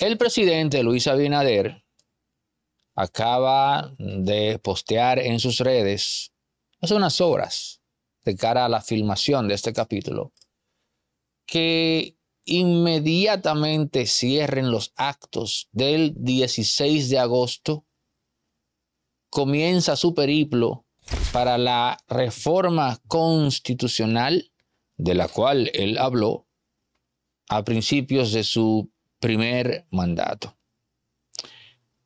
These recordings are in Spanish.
El presidente Luis Abinader acaba de postear en sus redes hace unas horas de cara a la filmación de este capítulo que inmediatamente cierren los actos del 16 de agosto comienza su periplo para la reforma constitucional de la cual él habló a principios de su primer mandato.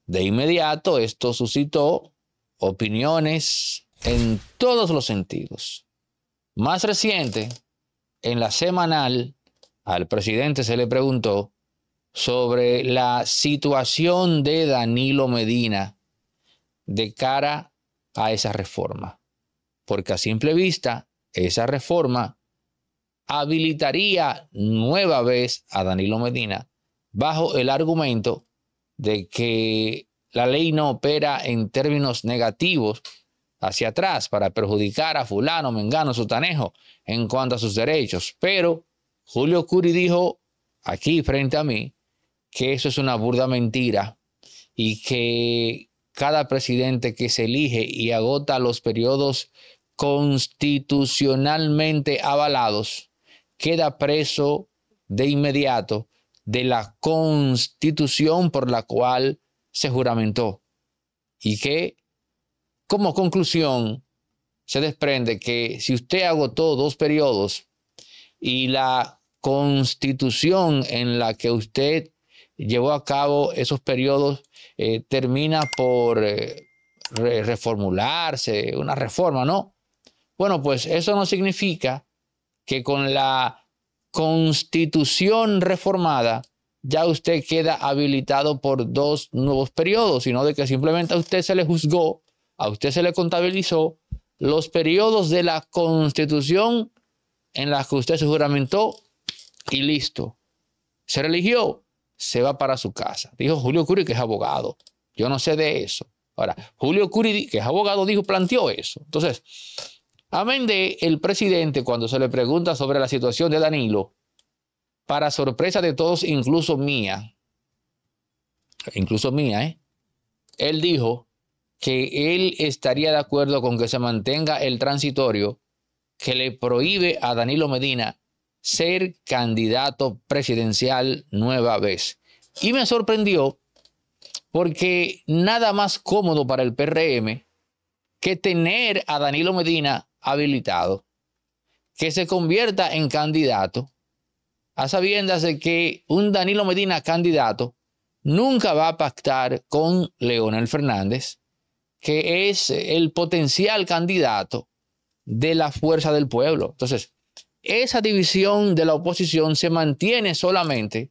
De inmediato esto suscitó opiniones en todos los sentidos. Más reciente, en la semanal, al presidente se le preguntó sobre la situación de Danilo Medina de cara a esa reforma. Porque a simple vista, esa reforma habilitaría nueva vez a Danilo Medina bajo el argumento de que la ley no opera en términos negativos hacia atrás para perjudicar a fulano, mengano, sutanejo en cuanto a sus derechos. Pero Julio Curi dijo aquí frente a mí que eso es una burda mentira y que cada presidente que se elige y agota los periodos constitucionalmente avalados queda preso de inmediato de la constitución por la cual se juramentó y que como conclusión se desprende que si usted agotó dos periodos y la constitución en la que usted llevó a cabo esos periodos eh, termina por eh, reformularse, una reforma, ¿no? Bueno, pues eso no significa que con la constitución reformada, ya usted queda habilitado por dos nuevos periodos, sino de que simplemente a usted se le juzgó, a usted se le contabilizó los periodos de la constitución en las que usted se juramentó y listo. Se religió, se va para su casa. Dijo Julio Curi que es abogado. Yo no sé de eso. Ahora, Julio Curi, que es abogado, dijo, planteó eso. Entonces, Amén de el presidente cuando se le pregunta sobre la situación de Danilo, para sorpresa de todos, incluso mía, incluso mía, ¿eh? él dijo que él estaría de acuerdo con que se mantenga el transitorio que le prohíbe a Danilo Medina ser candidato presidencial nueva vez. Y me sorprendió porque nada más cómodo para el PRM que tener a Danilo Medina habilitado, que se convierta en candidato, a sabiendas de que un Danilo Medina candidato nunca va a pactar con Leonel Fernández, que es el potencial candidato de la fuerza del pueblo. Entonces, esa división de la oposición se mantiene solamente,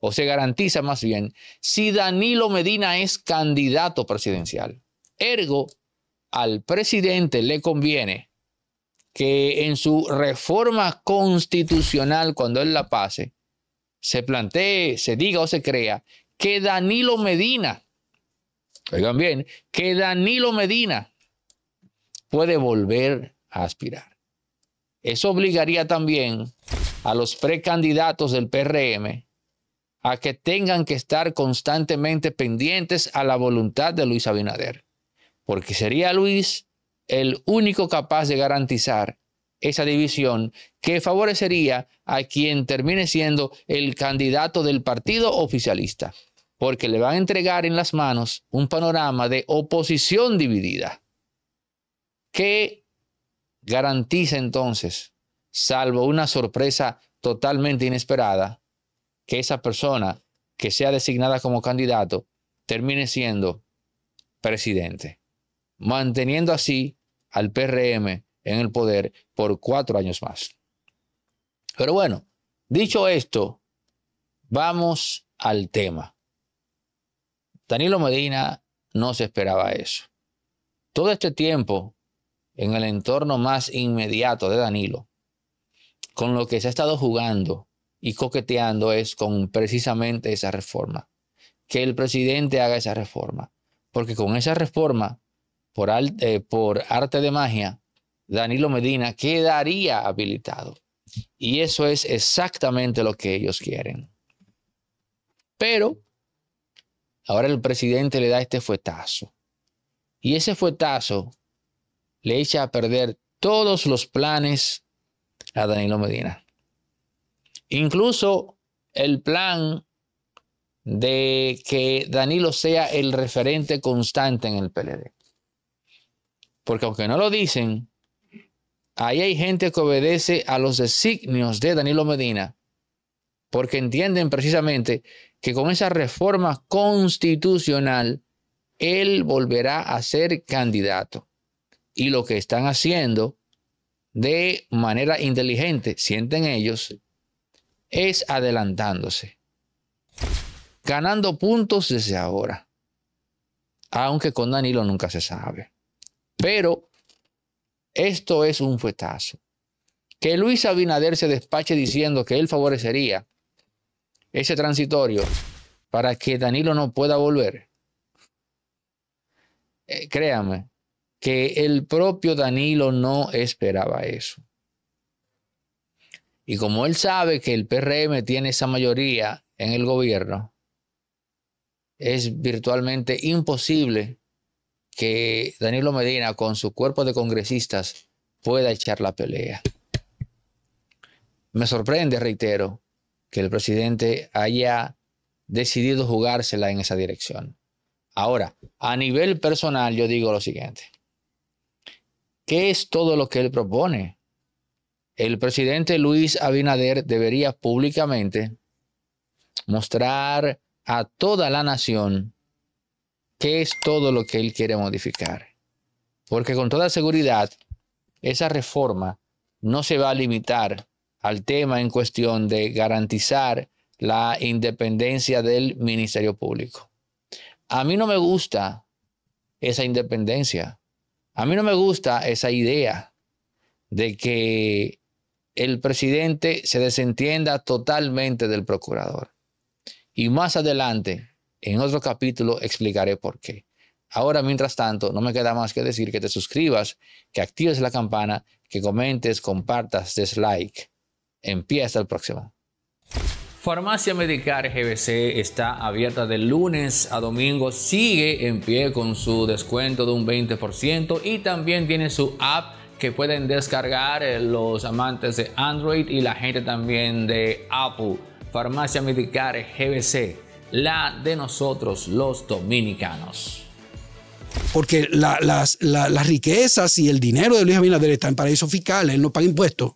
o se garantiza más bien, si Danilo Medina es candidato presidencial. Ergo, al presidente le conviene que en su reforma constitucional, cuando él la pase, se plantee, se diga o se crea que Danilo Medina, oigan bien, que Danilo Medina puede volver a aspirar. Eso obligaría también a los precandidatos del PRM a que tengan que estar constantemente pendientes a la voluntad de Luis Abinader, porque sería Luis el único capaz de garantizar esa división que favorecería a quien termine siendo el candidato del partido oficialista, porque le va a entregar en las manos un panorama de oposición dividida que garantiza entonces, salvo una sorpresa totalmente inesperada, que esa persona que sea designada como candidato termine siendo presidente, manteniendo así al PRM en el poder por cuatro años más. Pero bueno, dicho esto, vamos al tema. Danilo Medina no se esperaba eso. Todo este tiempo, en el entorno más inmediato de Danilo, con lo que se ha estado jugando y coqueteando es con precisamente esa reforma. Que el presidente haga esa reforma. Porque con esa reforma eh, por, arte de magia, Danilo Medina quedaría habilitado. Y eso es exactamente lo que ellos quieren. Pero ahora el presidente le da este fuetazo. Y ese fuetazo le echa a perder todos los planes a Danilo Medina. Incluso el plan de que Danilo sea el referente constante en el PLD. Porque aunque no lo dicen, ahí hay gente que obedece a los designios de Danilo Medina, porque entienden precisamente que con esa reforma constitucional, él volverá a ser candidato. Y lo que están haciendo de manera inteligente, sienten ellos, es adelantándose, ganando puntos desde ahora, aunque con Danilo nunca se sabe. Pero esto es un fuetazo. Que Luis Abinader se despache diciendo que él favorecería ese transitorio para que Danilo no pueda volver. Eh, créame que el propio Danilo no esperaba eso. Y como él sabe que el PRM tiene esa mayoría en el gobierno, es virtualmente imposible que Danilo Medina con su cuerpo de congresistas pueda echar la pelea. Me sorprende, reitero, que el presidente haya decidido jugársela en esa dirección. Ahora, a nivel personal, yo digo lo siguiente. ¿Qué es todo lo que él propone? El presidente Luis Abinader debería públicamente mostrar a toda la nación qué es todo lo que él quiere modificar. Porque con toda seguridad, esa reforma no se va a limitar al tema en cuestión de garantizar la independencia del Ministerio Público. A mí no me gusta esa independencia. A mí no me gusta esa idea de que el presidente se desentienda totalmente del procurador. Y más adelante, en otro capítulo explicaré por qué. Ahora, mientras tanto, no me queda más que decir que te suscribas, que actives la campana, que comentes, compartas, dislike. Empieza el próximo. Farmacia Medicar GBC está abierta de lunes a domingo, sigue en pie con su descuento de un 20% y también tiene su app que pueden descargar eh, los amantes de Android y la gente también de Apple. Farmacia Medicar GBC la de nosotros los dominicanos. Porque las, riquezas y el dinero de Luis Abinader están en paraísos fiscales, él no paga impuestos.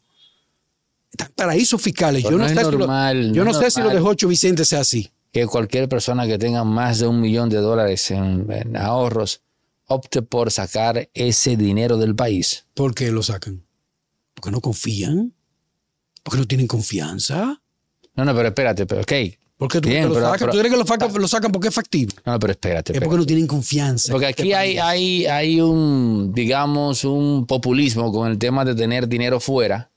Están en paraísos fiscales. yo no, sé, si lo, yo no, sé si lo de ocho Vicente sea así. Que cualquier persona que tenga más de un millón de dólares en, ahorros opte por sacar ese dinero del país. ¿Por qué lo sacan? Porque no confían. Porque no tienen confianza. No, no, pero espérate, pero ok, porque tú, Bien, que ¿Tú crees que lo, sacan, porque es factible? No, pero espérate. Es porque no tienen confianza. Porque aquí hay, hay, hay un, digamos, un populismo con el tema de tener dinero fuera.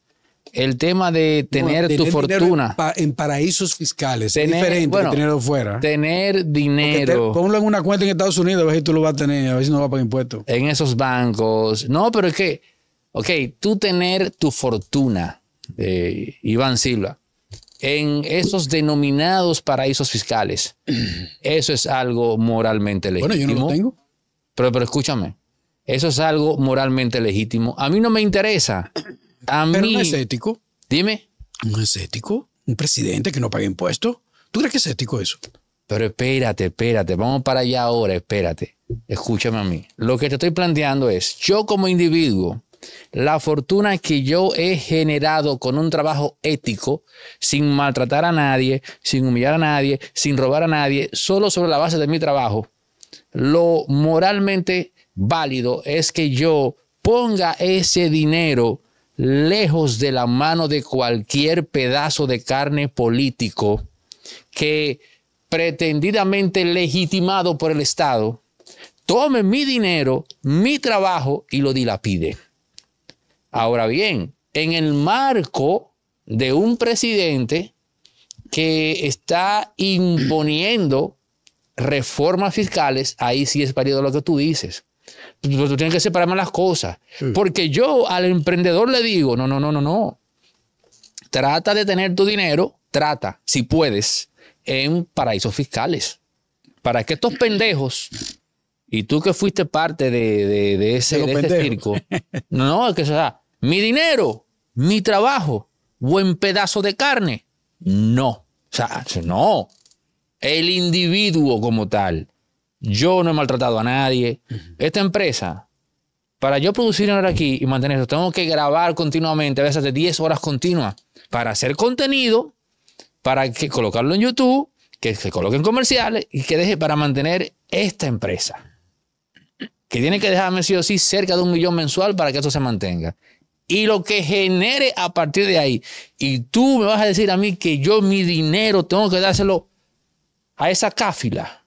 El tema de tener, tu fortuna. En, paraísos fiscales. es diferente de tenerlo fuera. Tener dinero. ponlo en una cuenta en Estados Unidos, a ver si tú lo vas a tener, a ver si no va a impuestos. En esos bancos. No, pero es que, ok, tú tener tu fortuna, eh, Iván Silva en esos denominados paraísos fiscales. Eso es algo moralmente legítimo. Bueno, yo no lo tengo. Pero, pero escúchame, eso es algo moralmente legítimo. A mí no me interesa. A pero mí, no es ético. Dime. No es ético. Un presidente que no paga impuestos. ¿Tú crees que es ético eso? Pero espérate, espérate. Vamos para allá ahora, espérate. Escúchame a mí. Lo que te estoy planteando es, yo como individuo, la fortuna que yo he generado con un trabajo ético, sin maltratar a nadie, sin humillar a nadie, sin robar a nadie, solo sobre la base de mi trabajo, lo moralmente válido es que yo ponga ese dinero lejos de la mano de cualquier pedazo de carne político que pretendidamente legitimado por el Estado, tome mi dinero, mi trabajo y lo dilapide. Ahora bien, en el marco de un presidente que está imponiendo reformas fiscales, ahí sí es válido lo que tú dices. Tú, tienes que separar las cosas. Porque yo al emprendedor le digo, no, no, no, no, no. Trata de tener tu dinero, trata, si puedes, en paraísos fiscales. Para que estos pendejos, y tú que fuiste parte de, ese, circo, no, no, es que sea, mi dinero, mi trabajo, buen pedazo de carne. No, o sea, no. El individuo como tal. Yo no he maltratado a nadie. Esta empresa, para yo producir ahora aquí y mantenerlo, tengo que grabar continuamente, a veces de 10 horas continuas, para hacer contenido, para que colocarlo en YouTube, que se coloquen comerciales y que deje para mantener esta empresa. Que tiene que dejarme sí o sí cerca de un millón mensual para que esto se mantenga y lo que genere a partir de ahí. Y tú me vas a decir a mí que yo mi dinero tengo que dárselo a esa cáfila,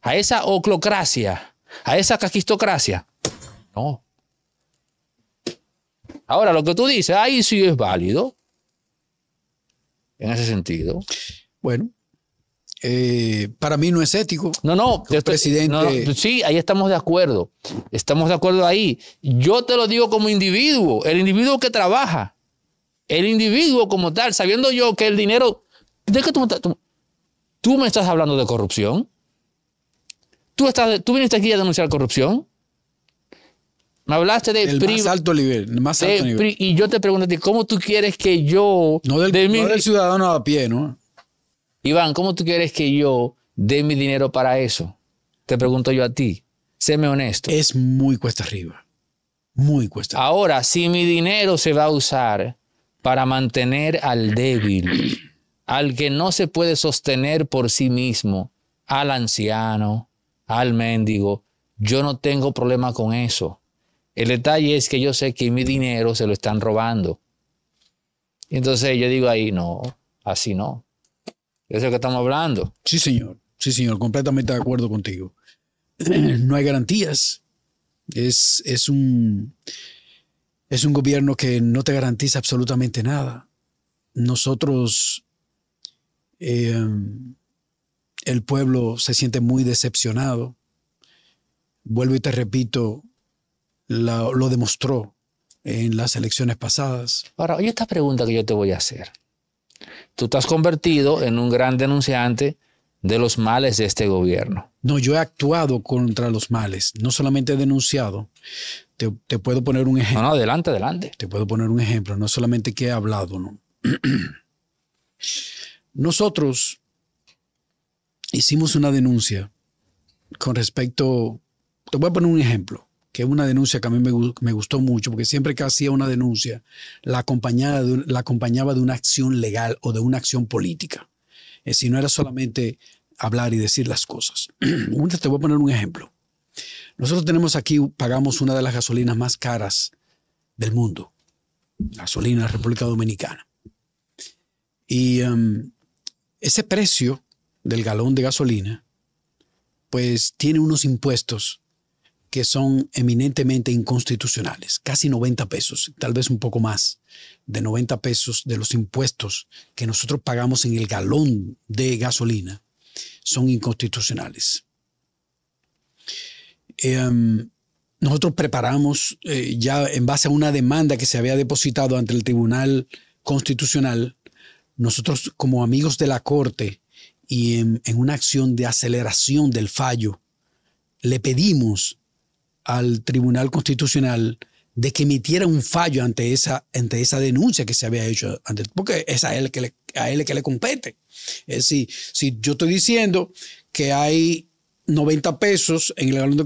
a esa oclocracia, a esa caquistocracia. No. Ahora, lo que tú dices, ahí sí es válido. En ese sentido. Bueno, eh, para mí no es ético. No, no, presidente. sí, ahí estamos de acuerdo. Estamos de acuerdo ahí. Yo te lo digo como individuo, el individuo que trabaja, el individuo como tal, sabiendo yo que el dinero. ¿De qué tú, me estás hablando de corrupción? ¿Tú, estás, tú viniste aquí a denunciar corrupción? Me hablaste de... El más alto nivel, más alto nivel. Y yo te pregunto ¿cómo tú quieres que yo... no del ciudadano a pie, ¿no? Iván, ¿cómo tú quieres que yo dé mi dinero para eso? Te pregunto yo a ti. Séme honesto. Es muy cuesta arriba. Muy cuesta arriba. Ahora, si mi dinero se va a usar para mantener al débil, al que no se puede sostener por sí mismo, al anciano, al mendigo, yo no tengo problema con eso. El detalle es que yo sé que mi dinero se lo están robando. Entonces yo digo ahí, no, así no. Eso lo que estamos hablando. Sí, señor. Sí, señor. Completamente de acuerdo contigo. No hay garantías. Es, es, un, es un gobierno que no te garantiza absolutamente nada. Nosotros, eh, el pueblo se siente muy decepcionado. Vuelvo y te repito, lo demostró en las elecciones pasadas. Ahora, oye esta pregunta que yo te voy a hacer tú te has convertido en un gran denunciante de los males de este gobierno. No, yo he actuado contra los males, no solamente he denunciado. Te, puedo poner un ejemplo. No, adelante, adelante. Te puedo poner un ejemplo, no solamente que he hablado, Nosotros hicimos una denuncia con respecto, te voy a poner un ejemplo que es una denuncia que a mí me, gustó mucho, porque siempre que hacía una denuncia, la, acompañaba de una acción legal o de una acción política. Es decir, no era solamente hablar y decir las cosas. Te voy a poner un ejemplo. Nosotros tenemos aquí, pagamos una de las gasolinas más caras del mundo, gasolina de la República Dominicana. Y em, ese precio del galón de gasolina, pues tiene unos impuestos que son eminentemente inconstitucionales, casi 90 pesos, tal vez un poco más de 90 pesos de los impuestos que nosotros pagamos en el galón de gasolina, son inconstitucionales. Em, nosotros preparamos eh, ya en base a una demanda que se había depositado ante el Tribunal Constitucional, nosotros como amigos de la Corte y en, en una acción de aceleración del fallo, le pedimos al Tribunal Constitucional de que emitiera un fallo ante esa, ante esa denuncia que se había hecho antes, porque es a él que le, a él que le compete. Es decir, si yo estoy diciendo que hay 90 pesos en el galón de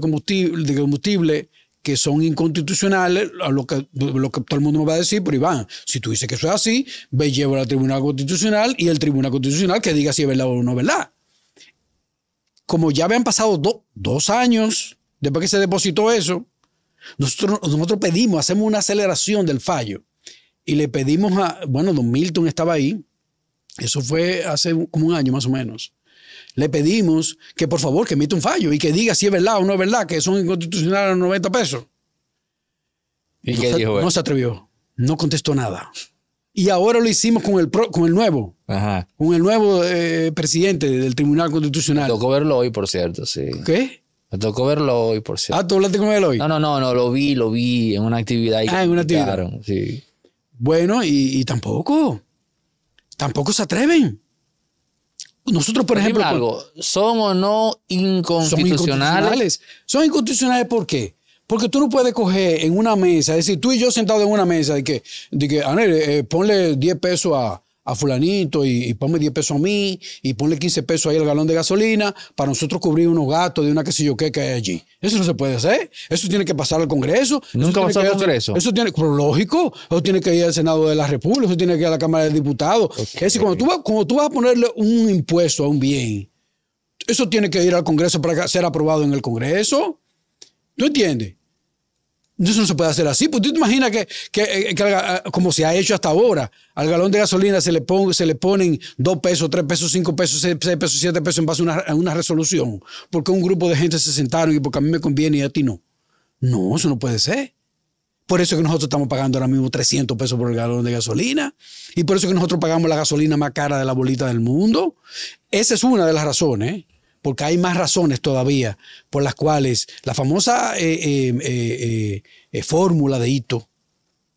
combustible, que son inconstitucionales, lo que, lo que todo el mundo me va a decir, pero Iván, si tú dices que eso es así, ve llevo al Tribunal Constitucional y el Tribunal Constitucional que diga si es verdad o no es verdad. Como ya habían pasado dos años Después que se depositó eso, nosotros, nosotros pedimos, hacemos una aceleración del fallo y le pedimos a, bueno, don Milton estaba ahí, eso fue hace como un año más o menos. Le pedimos que por favor que emite un fallo y que diga si es verdad o no es verdad, que son inconstitucionales los 90 pesos. ¿Y no, se, dijo no se atrevió, no contestó nada. Y ahora lo hicimos con el, con el nuevo, con el nuevo eh, presidente del Tribunal Constitucional. Me tocó verlo hoy, por cierto, sí. ¿Qué? Me tocó verlo hoy, por cierto. Ah, ¿tú hablaste con él hoy? No, no, no, no lo vi, lo vi en una actividad. ah, en una actividad. Sí. Bueno, y, tampoco. Tampoco se atreven. Nosotros, por, ejemplo. Algo, ¿Son o no inconstitucionales? Son inconstitucionales. por qué? Porque tú no puedes coger en una mesa, es decir, tú y yo sentados en una mesa, de que, de que eh, ponle 10 pesos a, a fulanito y, ponme 10 pesos a mí y ponle 15 pesos ahí al galón de gasolina para nosotros cubrir unos gatos de una que se yo qué que hay allí. Eso no se puede hacer. Eso tiene que pasar al Congreso. Nunca pasar al Congreso. Eso tiene, pero lógico, eso tiene que ir al Senado de la República, eso tiene que ir a la Cámara de Diputados. Es decir, tú, cuando tú vas a ponerle un impuesto a un bien, eso tiene que ir al Congreso para ser aprobado en el Congreso. ¿Tú entiendes? Eso no se puede hacer así. Pues tú te imaginas que, eh, eh, como se ha hecho hasta ahora, al galón de gasolina se le, pone, se le ponen dos pesos, tres pesos, cinco pesos, seis, pesos, siete pesos en base a una, resolución. Porque un grupo de gente se sentaron y porque a mí me conviene y a ti no. No, eso no puede ser. Por eso es que nosotros estamos pagando ahora mismo 300 pesos por el galón de gasolina. Y por eso es que nosotros pagamos la gasolina más cara de la bolita del mundo. Esa es una de las razones porque hay más razones todavía por las cuales la famosa eh, eh, eh, fórmula de Hito,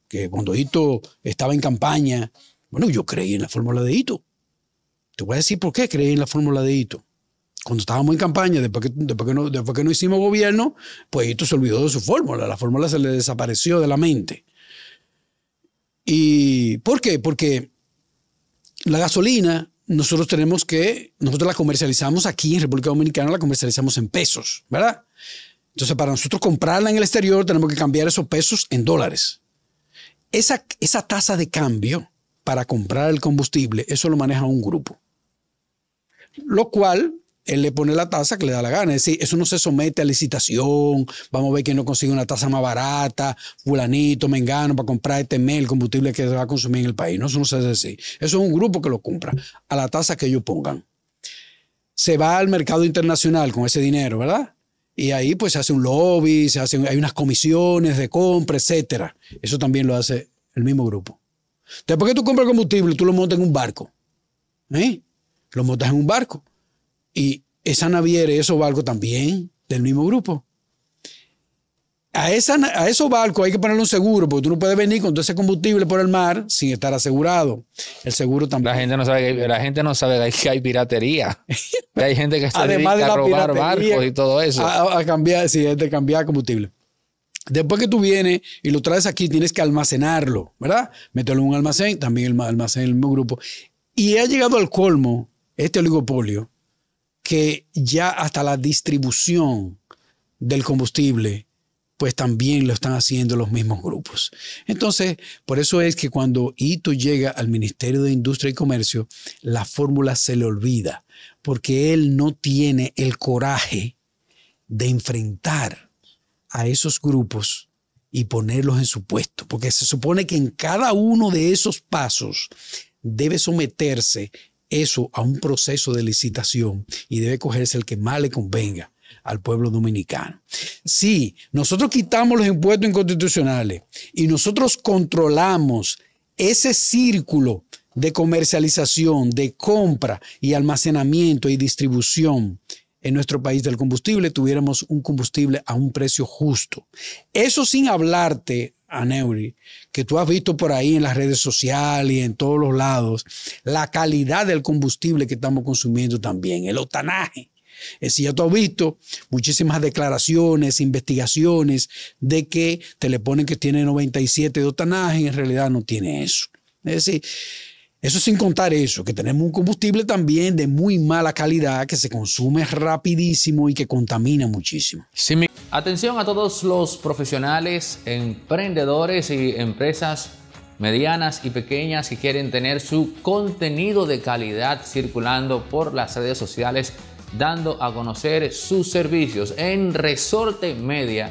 que cuando Hito estaba en campaña, bueno, yo creí en la fórmula de Hito. Te voy a decir por qué creí en la fórmula de Hito. Cuando estábamos en campaña, después que, no, después que no hicimos gobierno, pues Hito se olvidó de su fórmula, la fórmula se le desapareció de la mente. ¿Y por qué? Porque la gasolina nosotros tenemos que, nosotros la comercializamos aquí en República Dominicana, la comercializamos en pesos, ¿verdad? Entonces, para nosotros comprarla en el exterior, tenemos que cambiar esos pesos en dólares. Esa, esa tasa de cambio para comprar el combustible, eso lo maneja un grupo. Lo cual él le pone la tasa que le da la gana. Es decir, eso no se somete a licitación, vamos a ver quién no consigue una tasa más barata, fulanito, mengano, para comprar este mes, el combustible que se va a consumir en el país. No, eso no se hace así. Eso es un grupo que lo compra a la tasa que ellos pongan. Se va al mercado internacional con ese dinero, ¿verdad? Y ahí pues se hace un lobby, se hay unas comisiones de compra, etcétera. Eso también lo hace el mismo grupo. Después que tú compras combustible, tú lo montas en un barco. ¿eh? Lo montas en un barco y esa naviera y esos barcos también del mismo grupo. A, esa, a esos barcos hay que ponerle un seguro, porque tú no puedes venir con todo ese combustible por el mar sin estar asegurado. El seguro también. La gente no sabe que, la gente no sabe que hay piratería. hay gente que está Además de a robar barcos y todo eso. A, cambiar, de cambiar combustible. Después que tú vienes y lo traes aquí, tienes que almacenarlo, ¿verdad? Mételo en un almacén, también el almacén del mismo grupo. Y ha llegado al colmo este oligopolio que ya hasta la distribución del combustible, pues también lo están haciendo los mismos grupos. Entonces, por eso es que cuando Ito llega al Ministerio de Industria y Comercio, la fórmula se le olvida, porque él no tiene el coraje de enfrentar a esos grupos y ponerlos en su puesto, porque se supone que en cada uno de esos pasos debe someterse eso a un proceso de licitación y debe cogerse el que más le convenga al pueblo dominicano. Si nosotros quitamos los impuestos inconstitucionales y nosotros controlamos ese círculo de comercialización, de compra y almacenamiento y distribución en nuestro país del combustible, tuviéramos un combustible a un precio justo. Eso sin hablarte a que tú has visto por ahí en las redes sociales y en todos los lados, la calidad del combustible que estamos consumiendo también, el otanaje Es decir, ya tú has visto muchísimas declaraciones, investigaciones de que te le ponen que tiene 97 de otanaje. y en realidad no tiene eso. Es decir, eso sin contar eso, que tenemos un combustible también de muy mala calidad que se consume rapidísimo y que contamina muchísimo. Atención a todos los profesionales, emprendedores y empresas medianas y pequeñas que quieren tener su contenido de calidad circulando por las redes sociales, dando a conocer sus servicios en Resorte Media